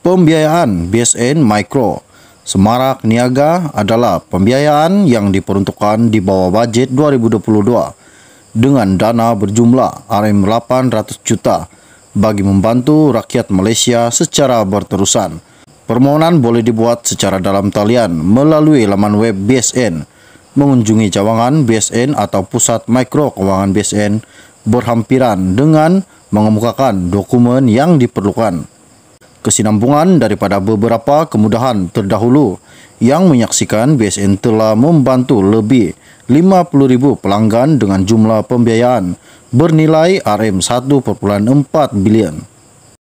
Pembiayaan BSN Micro Semarak Niaga adalah pembiayaan yang diperuntukkan di bawah budget 2022 dengan dana berjumlah RM 800 juta bagi membantu rakyat Malaysia secara berterusan. Permohonan boleh dibuat secara dalam talian melalui laman web BSN, mengunjungi cawangan BSN atau pusat mikro keuangan BSN berhampiran dengan mengemukakan dokumen yang diperlukan. kesinambungan daripada beberapa kemudahan terdahulu yang menyaksikan BSN telah membantu lebih 50,000 pelanggan dengan jumlah pembiayaan bernilai RM1.4 bilion.